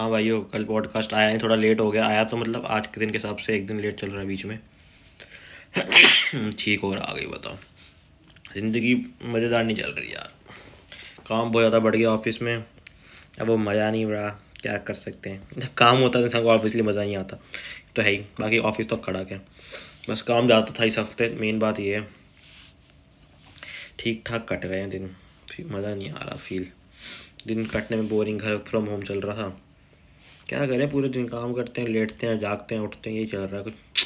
हाँ यो कल पॉडकास्ट आया नहीं थोड़ा लेट हो गया आया तो मतलब आज के दिन के हिसाब से एक दिन लेट चल रहा है बीच में ठीक और आ गई बताओ ज़िंदगी मज़ेदार नहीं चल रही यार काम बहुत ज़्यादा बढ़ गया ऑफिस में अब वो मज़ा नहीं रहा क्या कर सकते हैं जब काम होता था तो इंसान ऑब्वियसली मज़ा नहीं आता तो है ही बाकी ऑफिस तो खड़ा क्या बस काम ज़्यादा था इस हफ्ते मेन बात ये है ठीक ठाक कट रहे हैं दिन मज़ा नहीं आ रहा फील दिन कटने में बोरिंग घर फ्रॉम होम चल रहा था क्या करें पूरे दिन काम करते हैं लेटते हैं जागते हैं उठते हैं ये चल रहा है कुछ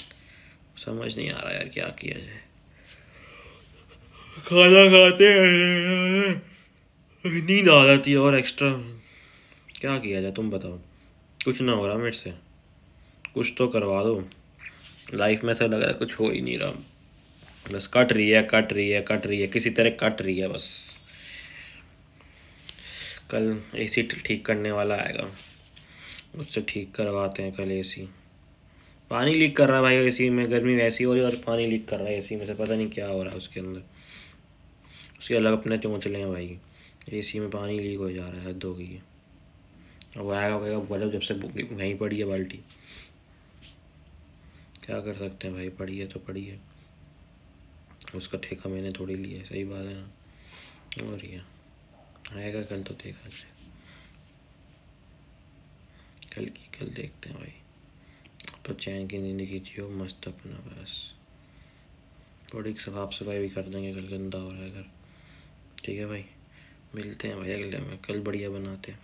समझ नहीं आ रहा यार क्या किया जाए खाना खाते हैं नींद आ जाती है और एक्स्ट्रा क्या किया जाए तुम बताओ कुछ ना हो रहा मेरे से कुछ तो करवा दो लाइफ में ऐसा लग रहा है कुछ हो ही नहीं रहा बस कट रही है कट रही है कट रही है किसी तरह कट रही है बस कल सी ठीक करने वाला आएगा उससे ठीक करवाते हैं कल एसी पानी लीक कर रहा है भाई एसी में गर्मी वैसी हो रही है और पानी लीक कर रहा है एसी में से पता नहीं क्या हो रहा है उसके अंदर उसके अलग अपने चौंच हैं भाई एसी में पानी लीक हो जा रहा है हद हो गई है अब आएगा भाई बल्ब जब से वहीं पड़ी है बाल्टी क्या कर सकते हैं भाई पड़ी है तो पड़ी है उसका ठेका मैंने थोड़ी लिया है सही बात है ना और ये आएगा कल तो देखा जाएगा कल की कल देखते हैं भाई तो चैन की नींद कीजिए मस्त अपना बस थोड़ी साफ सफाई भी कर देंगे कल गंदा हो रहा है घर ठीक है भाई मिलते हैं भाई अगले में कल बढ़िया बनाते हैं